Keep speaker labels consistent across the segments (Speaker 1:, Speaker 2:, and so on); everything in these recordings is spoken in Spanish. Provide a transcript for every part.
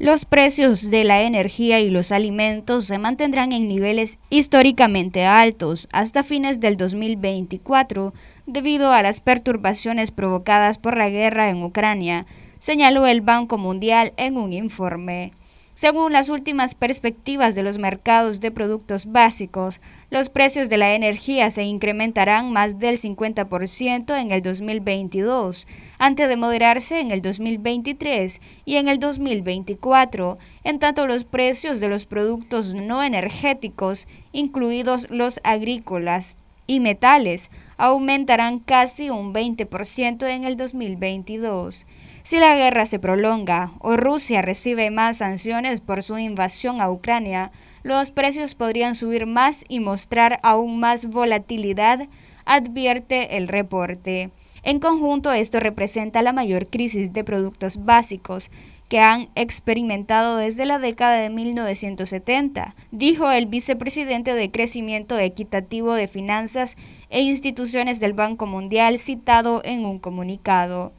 Speaker 1: Los precios de la energía y los alimentos se mantendrán en niveles históricamente altos hasta fines del 2024 debido a las perturbaciones provocadas por la guerra en Ucrania, señaló el Banco Mundial en un informe. Según las últimas perspectivas de los mercados de productos básicos, los precios de la energía se incrementarán más del 50% en el 2022, antes de moderarse en el 2023 y en el 2024, en tanto los precios de los productos no energéticos, incluidos los agrícolas, y metales aumentarán casi un 20% en el 2022. Si la guerra se prolonga o Rusia recibe más sanciones por su invasión a Ucrania, los precios podrían subir más y mostrar aún más volatilidad, advierte el reporte. En conjunto, esto representa la mayor crisis de productos básicos que han experimentado desde la década de 1970, dijo el vicepresidente de Crecimiento Equitativo de Finanzas e Instituciones del Banco Mundial citado en un comunicado.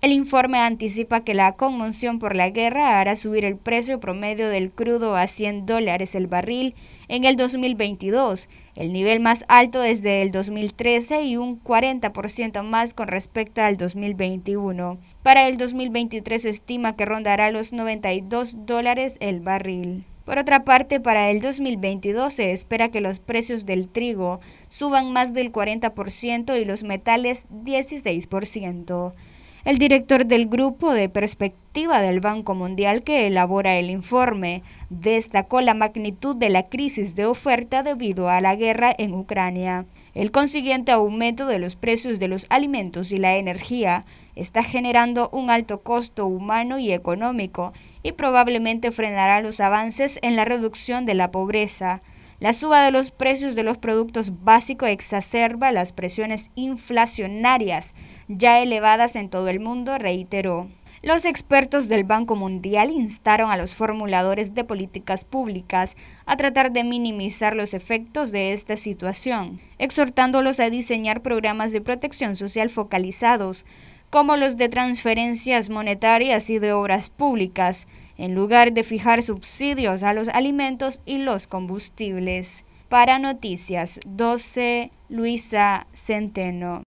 Speaker 1: El informe anticipa que la conmoción por la guerra hará subir el precio promedio del crudo a 100 dólares el barril en el 2022, el nivel más alto desde el 2013 y un 40% más con respecto al 2021. Para el 2023 se estima que rondará los 92 dólares el barril. Por otra parte, para el 2022 se espera que los precios del trigo suban más del 40% y los metales 16% el director del Grupo de Perspectiva del Banco Mundial que elabora el informe destacó la magnitud de la crisis de oferta debido a la guerra en Ucrania. El consiguiente aumento de los precios de los alimentos y la energía está generando un alto costo humano y económico y probablemente frenará los avances en la reducción de la pobreza. La suba de los precios de los productos básicos exacerba las presiones inflacionarias ya elevadas en todo el mundo, reiteró. Los expertos del Banco Mundial instaron a los formuladores de políticas públicas a tratar de minimizar los efectos de esta situación, exhortándolos a diseñar programas de protección social focalizados, como los de transferencias monetarias y de obras públicas, en lugar de fijar subsidios a los alimentos y los combustibles. Para Noticias 12, Luisa Centeno.